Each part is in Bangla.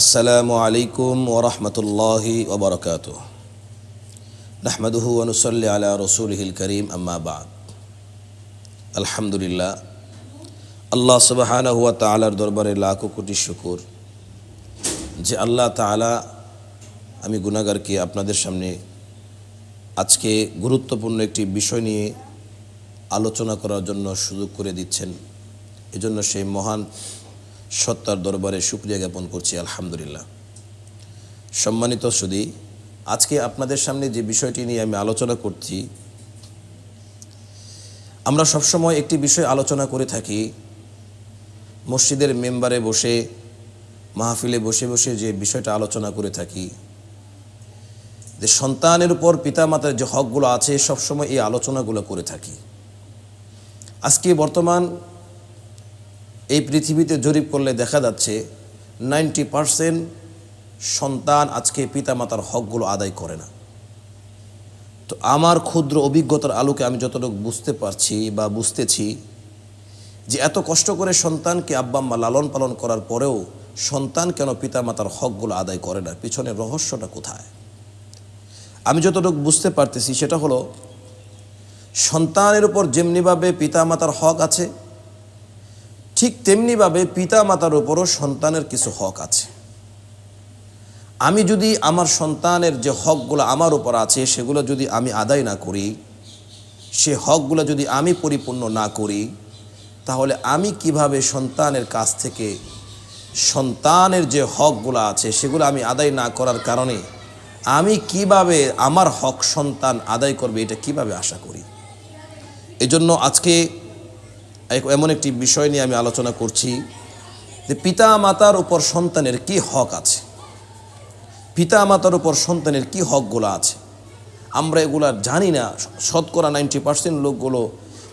আসসালামু আলাইকুম ওরহমতুল্লাহি ওবরকাত নাহমদহু অনুসল্লি আলা হিল করিম আম্মাবাদ আলহামদুলিল্লাহ আল্লাহ সুবাহান হুয়া তালার দরবারে লাখো কোটি শুকুর যে আল্লাহ তালা আমি গুণাগারকে আপনাদের সামনে আজকে গুরুত্বপূর্ণ একটি বিষয় নিয়ে আলোচনা করার জন্য সুযোগ করে দিচ্ছেন এজন্য সেই মহান সত্তার দরবারে সুক্রিয়া জ্ঞাপন করছি আলহামদুলিল্লাহ সম্মানিত সুদী আজকে আপনাদের সামনে যে বিষয়টি নিয়ে আমি আলোচনা করছি আমরা সবসময় একটি বিষয় আলোচনা করে থাকি মসজিদের মেম্বারে বসে মাহফিলে বসে বসে যে বিষয়টা আলোচনা করে থাকি যে সন্তানের উপর পিতামাতার যে হকগুলো আছে সবসময় এই আলোচনাগুলো করে থাকি আজকে বর্তমান এই পৃথিবীতে জরিপ করলে দেখা যাচ্ছে নাইনটি পারসেন্ট সন্তান আজকে পিতামাতার হকগুলো আদায় করে না তো আমার ক্ষুদ্র অভিজ্ঞতার আলোকে আমি যতটুকু বুঝতে পারছি বা বুঝতেছি যে এত কষ্ট করে সন্তানকে আব্বাম্মা লালন পালন করার পরেও সন্তান কেন পিতামাতার হকগুলো আদায় করে না পিছনে রহস্যটা কোথায় আমি যতটুকু বুঝতে পারতেছি সেটা হলো সন্তানের উপর যেমনিভাবে পিতামাতার হক আছে ঠিক তেমনিভাবে পিতা মাতার উপরও সন্তানের কিছু হক আছে আমি যদি আমার সন্তানের যে হকগুলো আমার উপর আছে সেগুলো যদি আমি আদায় না করি সে হকগুলো যদি আমি পরিপূর্ণ না করি তাহলে আমি কিভাবে সন্তানের কাছ থেকে সন্তানের যে হকগুলো আছে সেগুলো আমি আদায় না করার কারণে আমি কিভাবে আমার হক সন্তান আদায় করবে এটা কিভাবে আশা করি এজন্য আজকে এমন একটি বিষয় নিয়ে আমি আলোচনা করছি যে পিতা মাতার উপর সন্তানের কি হক আছে পিতা মাতার উপর সন্তানের কি হকগুলো আছে আমরা এগুলা জানি না শতকরা নাইনটি পার্সেন্ট লোকগুলো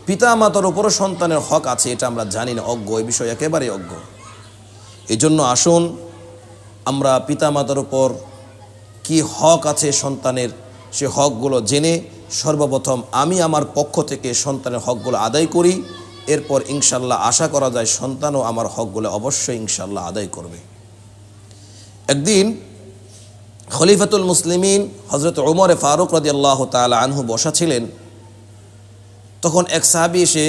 পিতা মাতার উপরও সন্তানের হক আছে এটা আমরা জানি না অজ্ঞ এই বিষয়ে একেবারেই অজ্ঞ এজন্য আসুন আমরা পিতা মাতার উপর কি হক আছে সন্তানের সে হকগুলো জেনে সর্বপ্রথম আমি আমার পক্ষ থেকে সন্তানের হকগুলো আদায় করি এরপর ইনশাল্লাহ আশা করা যায় সন্তানও আমার হকগুলো অবশ্যই ইনশাল্লাহ আদায় করবে একদিন খলিফাতুল মুসলিমিন হজরত ওমরে ফারুক রাজি আল্লাহ তাল আনহু বসা ছিলেন তখন এক সাহাবি এসে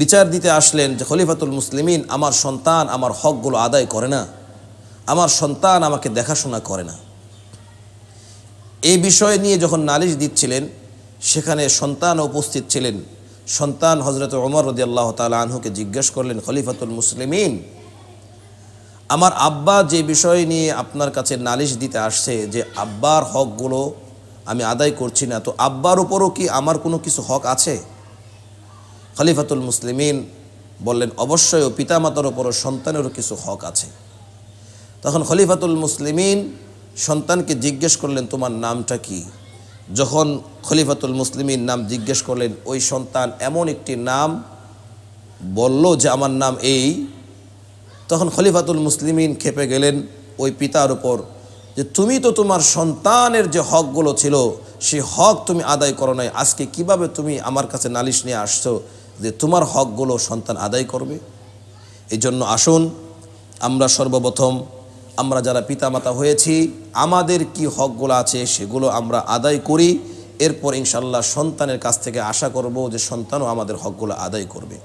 বিচার দিতে আসলেন যে খলিফাতুল মুসলিমিন আমার সন্তান আমার হকগুলো আদায় করে না আমার সন্তান আমাকে দেখাশোনা করে না এই বিষয় নিয়ে যখন নালিশ দিচ্ছিলেন সেখানে সন্তান উপস্থিত ছিলেন সন্তান হজরত ওমর রদি আল্লাহ তালা আনহুকে জিজ্ঞেস করলেন খলিফাতুল মুসলিমিন আমার আব্বা যে বিষয় নিয়ে আপনার কাছে নালিশ দিতে আসছে যে আব্বার হকগুলো আমি আদায় করছি না তো আব্বার উপরও কি আমার কোনো কিছু হক আছে খলিফাতুল মুসলিমিন বললেন অবশ্যই পিতামাতার ওপরও সন্তানেরও কিছু হক আছে তখন খলিফাতুল মুসলিমিন সন্তানকে জিজ্ঞেস করলেন তোমার নামটা কী যখন খলিফাতুল মুসলিমের নাম জিজ্ঞেস করলেন ওই সন্তান এমন একটি নাম বলল যে আমার নাম এই তখন খলিফাতুল মুসলিমিন খেপে গেলেন ওই পিতার উপর যে তুমি তো তোমার সন্তানের যে হকগুলো ছিল সেই হক তুমি আদায় করো নাই আজকে কিভাবে তুমি আমার কাছে নালিশ নিয়ে আসছো যে তোমার হকগুলো সন্তান আদায় করবে এই জন্য আসুন আমরা সর্বপ্রথম আমরা যারা পিতামাতা হয়েছি আমাদের কি হকগুলো আছে সেগুলো আমরা আদায় করি এরপর ইনশাল্লাহ সন্তানের কাছ থেকে আশা করব যে সন্তানও আমাদের হকগুলো আদায় করবে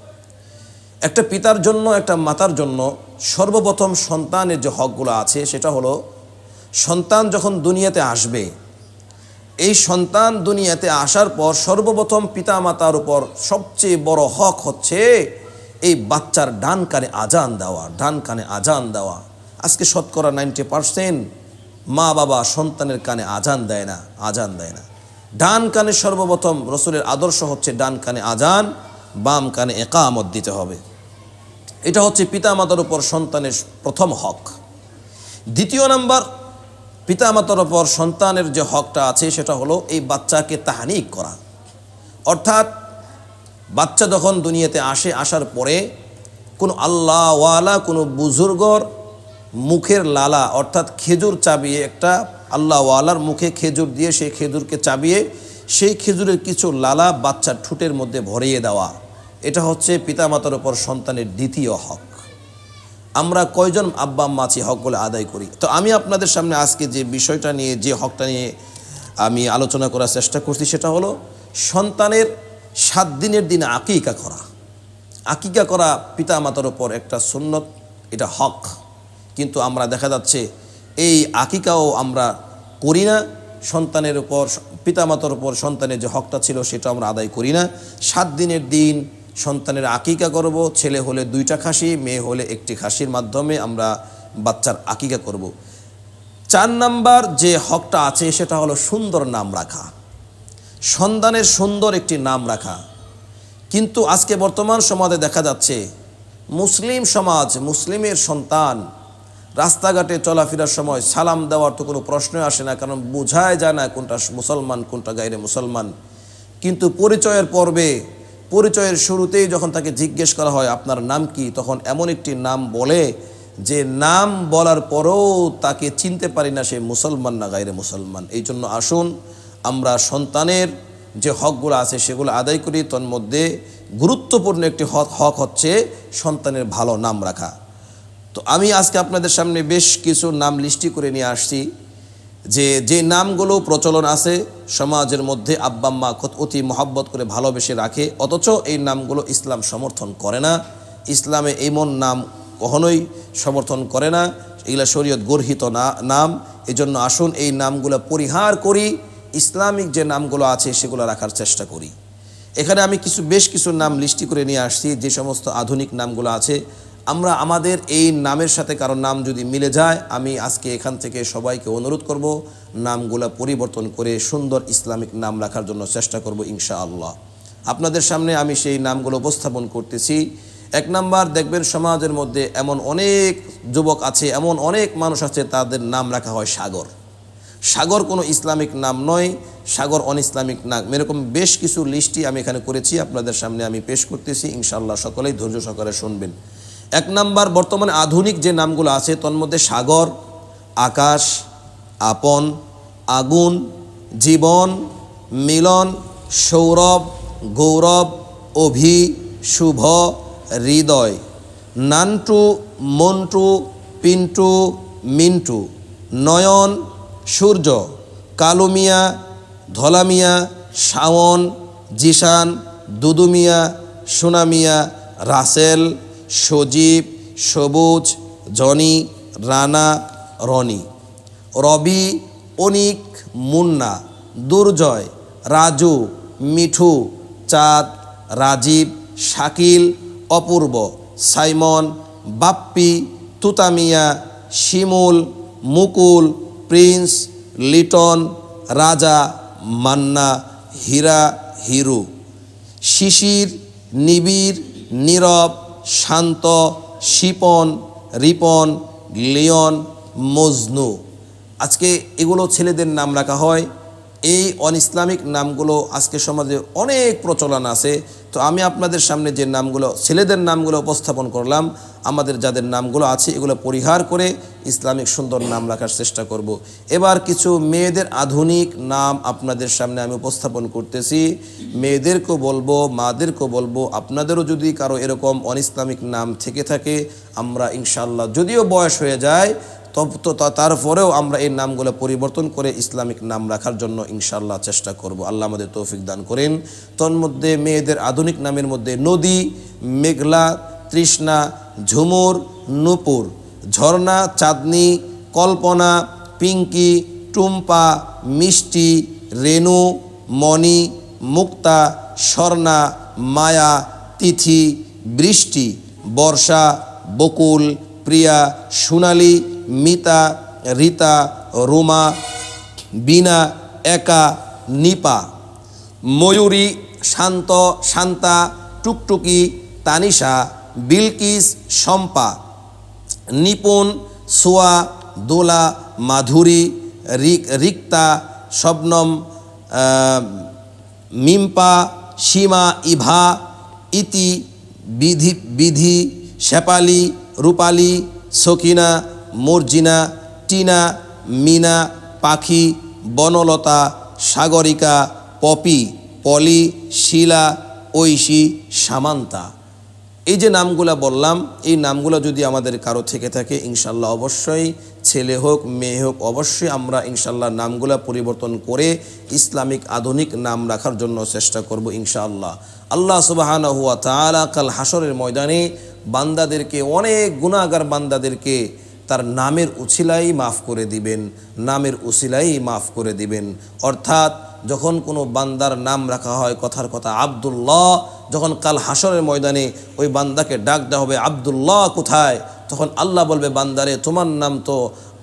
একটা পিতার জন্য একটা মাতার জন্য সর্বপ্রথম সন্তানের যে হকগুলো আছে সেটা হলো সন্তান যখন দুনিয়াতে আসবে এই সন্তান দুনিয়াতে আসার পর সর্বপ্রথম পিতামাতার উপর সবচেয়ে বড় হক হচ্ছে এই বাচ্চার ডান কানে আজান দেওয়া ডান কানে আজান দেওয়া আজকে শতকরা নাইনটি পারসেন্ট মা বাবা সন্তানের কানে আজান দেয় না আজান দেয় না ডান কানে সর্বপ্রথম রসুলের আদর্শ হচ্ছে ডান কানে আজান বাম কানে একামত দিতে হবে এটা হচ্ছে পিতামাতার উপর সন্তানের প্রথম হক দ্বিতীয় নাম্বার পিতামাতার উপর সন্তানের যে হকটা আছে সেটা হলো এই বাচ্চাকে তাহানিক করা অর্থাৎ বাচ্চা যখন দুনিয়াতে আসে আসার পরে কোনো আল্লাহওয়ালা কোনো বুজুর্গর মুখের লালা অর্থাৎ খেজুর চাবিয়ে একটা আল্লাহওয়ালার মুখে খেজুর দিয়ে সেই খেজুরকে চাবিয়ে সেই খেজুরের কিছু লালা বাচ্চা ঠুটের মধ্যে ভরিয়ে দেওয়া এটা হচ্ছে পিতামাতার উপর সন্তানের দ্বিতীয় হক আমরা কয়জন আব্বা মাছি বলে আদায় করি তো আমি আপনাদের সামনে আজকে যে বিষয়টা নিয়ে যে হকটা নিয়ে আমি আলোচনা করার চেষ্টা করছি সেটা হলো সন্তানের সাত দিনের দিনে আকিকা করা আকিকা করা পিতা মাতার ওপর একটা সুন্নত এটা হক কিন্তু আমরা দেখা যাচ্ছে এই আকিকাও আমরা করি না সন্তানের উপর পিতামাতার উপর সন্তানের যে হকটা ছিল সেটা আমরা আদায় করি না সাত দিনের দিন সন্তানের আকিকা করব ছেলে হলে দুইটা খাসি মেয়ে হলে একটি খাসির মাধ্যমে আমরা বাচ্চার আকিকা করব। চার নাম্বার যে হকটা আছে সেটা হলো সুন্দর নাম রাখা সন্তানের সুন্দর একটি নাম রাখা কিন্তু আজকে বর্তমান সমাজে দেখা যাচ্ছে মুসলিম সমাজ মুসলিমের সন্তান রাস্তাঘাটে চলাফেরার সময় সালাম দেওয়ার তো কোনো প্রশ্নই আসে না কারণ বোঝায় যায় না কোনটা মুসলমান কোনটা গাইরে মুসলমান কিন্তু পরিচয়ের পর্বে পরিচয়ের শুরুতেই যখন তাকে জিজ্ঞেস করা হয় আপনার নাম কি তখন এমন একটি নাম বলে যে নাম বলার পরেও তাকে চিনতে পারি না সে মুসলমান না গাইরে মুসলমান এই জন্য আসুন আমরা সন্তানের যে হকগুলো আছে সেগুলো আদায় করি তন্মধ্যে গুরুত্বপূর্ণ একটি হক হক হচ্ছে সন্তানের ভালো নাম রাখা তো আমি আজকে আপনাদের সামনে বেশ কিছু নাম লিস্টি করে নিয়ে আসছি যে যে নামগুলো প্রচলন আছে সমাজের মধ্যে আব্বাম্মা অতি মহাব্বত করে ভালোবেসে রাখে অথচ এই নামগুলো ইসলাম সমর্থন করে না ইসলামে এমন নাম কখনোই সমর্থন করে না এগুলো শরীয়ত গর্হিত না নাম এজন্য আসুন এই নামগুলো পরিহার করি ইসলামিক যে নামগুলো আছে সেগুলো রাখার চেষ্টা করি এখানে আমি কিছু বেশ কিছু নাম লিস্টি করে নিয়ে আসছি যে সমস্ত আধুনিক নামগুলো আছে আমরা আমাদের এই নামের সাথে কারো নাম যদি মিলে যায় আমি আজকে এখান থেকে সবাইকে অনুরোধ করব নামগুলা পরিবর্তন করে সুন্দর ইসলামিক নাম রাখার জন্য চেষ্টা করব ইনশা আল্লাহ আপনাদের সামনে আমি সেই নামগুলো উপস্থাপন করতেছি এক নাম্বার দেখবেন সমাজের মধ্যে এমন অনেক যুবক আছে এমন অনেক মানুষ আছে তাদের নাম রাখা হয় সাগর সাগর কোনো ইসলামিক নাম নয় সাগর অন ইসলামিক নাম এরকম বেশ কিছু লিস্টই আমি এখানে করেছি আপনাদের সামনে আমি পেশ করতেছি ইনশাল্লাহ সকলেই ধৈর্য সকলে শুনবেন এক নাম্বার বর্তমানে আধুনিক যে নামগুলো আছে তন্মধ্যে সাগর আকাশ আপন আগুন জীবন মিলন সৌরভ গৌরব অভি শুভ হৃদয় নান্টু মন্টু পিন্টু মিন্টু নয়ন সূর্য কালুমিয়া ধলামিয়া শাওন জিশান দুদুমিয়া সুনামিয়া রাসেল সজীব সবুজ জনি রানা রনি রবি অনিক মুন্না দুর্জয় রাজু মিঠু চাঁদ রাজীব শাকিল অপূর্ব সাইমন বাপ্পি তুতামিয়া শিমুল মুকুল প্রিন্স লিটন রাজা মান্না হীরা হিরু শিশির নিবিড় নীরব শান্ত শিপন রিপন লিয়ন মজনু আজকে এগুলো ছেলেদের নাম রাখা হয় এই অন ইসলামিক নামগুলো আজকে সমাজে অনেক প্রচলন আছে তো আমি আপনাদের সামনে যে নামগুলো ছেলেদের নামগুলো উপস্থাপন করলাম আমাদের যাদের নামগুলো আছে এগুলো পরিহার করে ইসলামিক সুন্দর নাম রাখার চেষ্টা করব। এবার কিছু মেয়েদের আধুনিক নাম আপনাদের সামনে আমি উপস্থাপন করতেছি মেয়েদেরকেও বলবো মাদেরকেও বলবো আপনাদেরও যদি কারো এরকম অন ইসলামিক নাম থেকে থাকে আমরা ইনশাল্লাহ যদিও বয়স হয়ে যায় তো তারপরেও আমরা এই নামগুলো পরিবর্তন করে ইসলামিক নাম রাখার জন্য ইনশাল্লাহ চেষ্টা করব আল্লাহ আমাদের তৌফিক দান করেন তন্মধ্যে মেয়েদের আধুনিক নামের মধ্যে নদী মেঘলা তৃষ্ণা ঝুমুর নূপুর ঝর্ণা চাঁদনি কল্পনা পিঙ্কি টুম্পা মিষ্টি রেণু মণি মুক্তা স্বর্ণা মায়া তিথি বৃষ্টি বর্ষা বকুল প্রিয়া সোনালী মিতা রিতা রুমা বিনা একা নিপা ময়ূরী শান্ত শান্তা টুকটুকি তানিশা বিলকিস শম্পা নিপুণ সোয়া দোলা মাধুরী রিক্তা শবনম মিম্পা সীমা ইভা ইতি বিধি বিধি শেপালি রূপালী সকিনা মর্জিনা টিনা মিনা পাখি বনলতা সাগরিকা পপি পলি শিলা ঐশী সামান্তা এই যে নামগুলা বললাম এই নামগুলা যদি আমাদের কারো থেকে থাকে ইনশাল্লাহ অবশ্যই ছেলে হোক মেয়ে হোক অবশ্যই আমরা ইনশাল্লাহ নামগুলা পরিবর্তন করে ইসলামিক আধুনিক নাম রাখার জন্য চেষ্টা করব ইনশাআল্লাহ আল্লাহ সুবাহান হুয়া তালা কাল হাসরের ময়দানে বান্দাদেরকে অনেক গুণাগার বান্দাদেরকে তার নামের উছিলাই মাফ করে দিবেন নামের উছিলাই মাফ করে দিবেন অর্থাৎ যখন কোনো বান্দার নাম রাখা হয় কথার কথা আবদুল্লাহ যখন কাল হাসরের ময়দানে ওই বান্দাকে ডাক দেওয়া হবে আবদুল্লাহ কোথায় তখন আল্লাহ বলবে বান্দারে তোমার নাম তো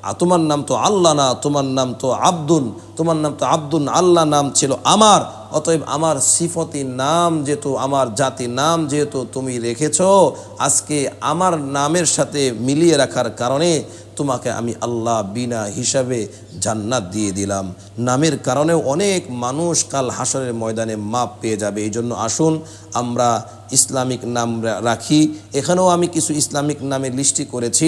আর তোমার নাম তো আল্লাহ না তোমার নাম তো আব্দুল তোমার নাম তো আব্দুল আল্লাহ নাম ছিল আমার অতএব আমার সিফতি নাম যেহেতু আমার জাতি নাম যেহেতু তুমি রেখেছ আজকে আমার নামের সাথে মিলিয়ে রাখার কারণে তোমাকে আমি আল্লাহ বিনা হিসাবে জান্নাত দিয়ে দিলাম নামের কারণেও অনেক মানুষ কাল হাসরের ময়দানে মাপ পেয়ে যাবে এই জন্য আসুন আমরা ইসলামিক নাম রাখি এখানেও আমি কিছু ইসলামিক নামের লিস্টি করেছি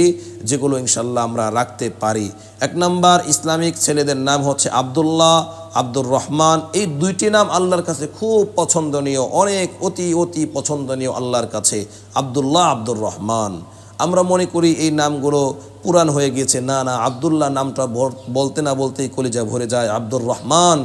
যেগুলো ইনশাল্লাহ আমরা রাখতে পারি এক নাম্বার ইসলামিক ছেলেদের নাম হচ্ছে আবদুল্লাহ আব্দুর রহমান এই দুইটি নাম আল্লাহর কাছে খুব পছন্দনীয় অনেক অতি অতি পছন্দনীয় আল্লাহর কাছে আবদুল্লাহ আব্দুর রহমান আমরা মনে করি এই নামগুলো পুরাণ হয়ে গিয়েছে না না আবদুল্লাহ নামটা বলতে না বলতেই কলিজা ভরে যায় আব্দুর রহমান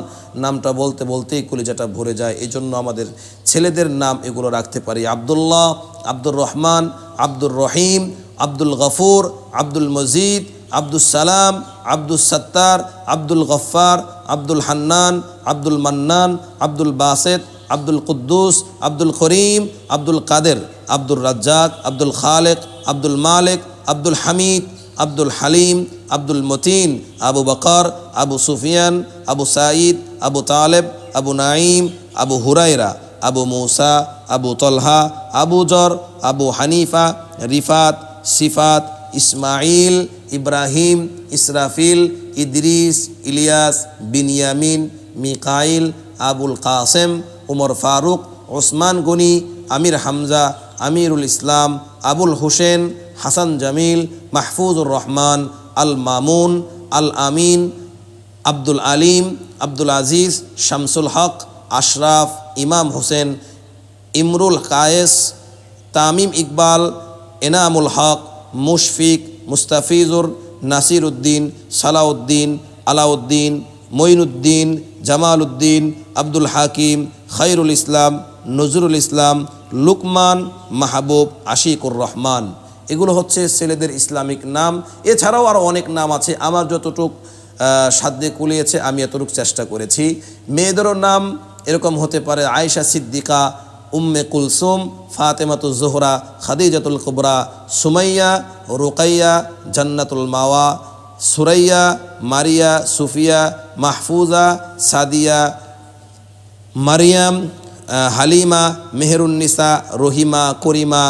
নামটা বলতে বলতেই কলিজাটা ভরে যায় এই জন্য আমাদের ছেলেদের নাম এগুলো রাখতে পারি আবদুল্লাহ আব্দুর রহমান আব্দুর রহিম আব্দুল গফুর আব্দুল মজিদ আব্দুল সালাম আব্দুল সত্তার আব্দুল গফ্ফার আব্দুল হান্নান আব্দুল মান্নান আব্দুল বাসেদ আব্দুল কুদ্দুস আব্দুল করিম আব্দুল কাদের আব্দুল রাজ্জাক আব্দুল খালেক আব্দুল মালেক আব্দুল হামিদ আব্দুল হালিম আব্দুল মতিন আবু বকর আবু সুফিয়ান আবু সাঈদ আবু তালেব আবু নাঈম আবু হুরাইরা আবু মৌসা আবু তলহা আবু জর আবু হানিফা রিফাত সিফাত ইসমাইল ইব্রাহিম ইসরাফিল ইদ্রিস ইলিয়াস বিনিয়ামিন মিকাইল আবুল কাসেম উমর ফারুক ওসমান গনি আমির হামজা আমিরুল ইসলাম আবুল হোসেন হাসান জামিল মাহফুজুর রহমান আল মামুন আল আমিন আব্দুল আলিম আব্দুল আজিজ শামসুল হক আশরাফ ইমাম হোসেন ইমরুল কায়েস তামিম ইকবাল এনামুল হক মুশফিক মুস্তাফিজুর নাসির উদ্দিন সালাউদ্দিন আলাউদ্দিন মঈনুদ্দিন জামাল উদ্দিন আব্দুল হাকিম খৈরুল ইসলাম নজরুল ইসলাম লুকমান মাহবুব আশিকুর রহমান এগুলো হচ্ছে ছেলেদের ইসলামিক নাম এছাড়াও আরও অনেক নাম আছে আমার যতটুক সাধ্যে কুলিয়েছে আমি এতটুক চেষ্টা করেছি মেয়েদেরও নাম এরকম হতে পারে আয়েশা সিদ্দিকা উম্মে কুলসুম ফাতেমাতু জোহরা খাদিজাতুল কুবরা সুমাইয়া রোকাইয়া জান্নাতুল মাওয়া সুরাইয়া মারিয়া সুফিয়া মাহফুজা সাদিয়া মারিয়াম হালিমা মেহরুন্নিসা রহিমা করিমা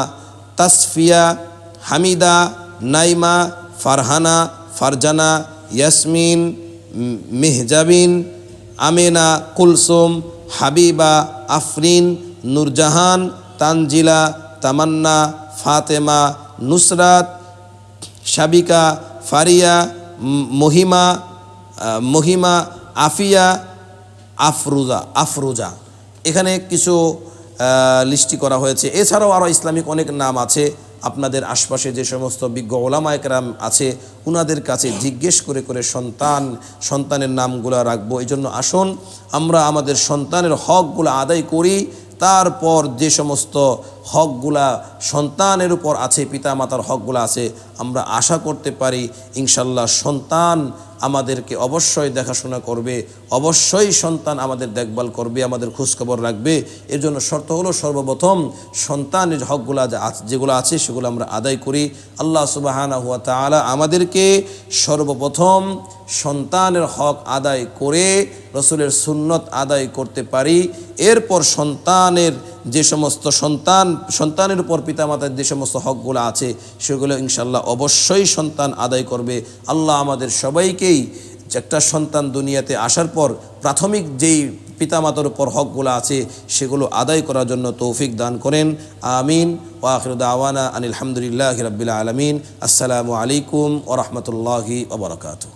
তাসফিয়া হামিদা নাইমা ফারহানা ফারজানা ইয়াসমিন মেহজাবিন আমেনা কুলসুম হাবিবা আফরিন নুরজাহান তানজিলা তামান্না ফাতেমা নুসরাত সাবিকা ফারিয়া মহিমা মহিমা আফিয়া আফরুজা আফরুজা এখানে কিছু লিস্টি করা হয়েছে এছাড়াও আরও ইসলামিক অনেক নাম আছে আপনাদের আশপাশে যে সমস্ত বিজ্ঞ ওলামা একরাম আছে উনাদের কাছে জিজ্ঞেস করে করে সন্তান সন্তানের নামগুলো রাখবো এই জন্য আসুন আমরা আমাদের সন্তানের হকগুলো আদায় করি তারপর যে সমস্ত হকগুলা সন্তানের উপর আছে পিতা মাতার হকগুলো আছে আমরা আশা করতে পারি ইনশাল্লাহ সন্তান আমাদেরকে অবশ্যই দেখাশোনা করবে অবশ্যই সন্তান আমাদের দেখভাল করবে আমাদের খোঁজখবর রাখবে এর জন্য শর্ত হলো সর্বপ্রথম সন্তানের হকগুলা যেগুলো আছে সেগুলো আমরা আদায় করি আল্লাহ সুবাহানা হুয়া তালা আমাদেরকে সর্বপ্রথম সন্তানের হক আদায় করে রসুলের সুন্নত আদায় করতে পারি এরপর সন্তানের যে সমস্ত সন্তান সন্তানের উপর পিতামাতার যে সমস্ত হকগুলো আছে সেগুলো ইনশাল্লাহ অবশ্যই সন্তান আদায় করবে আল্লাহ আমাদের সবাইকেই একটা সন্তান দুনিয়াতে আসার পর প্রাথমিক যেই পিতামাতার উপর হকগুলো আছে সেগুলো আদায় করার জন্য তৌফিক দান করেন আমিন ওয়াখিরুদ আওয়ানা আনিলামদুলিল্লাহ রবিল আলমিন আসসালামু আলাইকুম ওরহমতুল্লাহি ওবরাকাত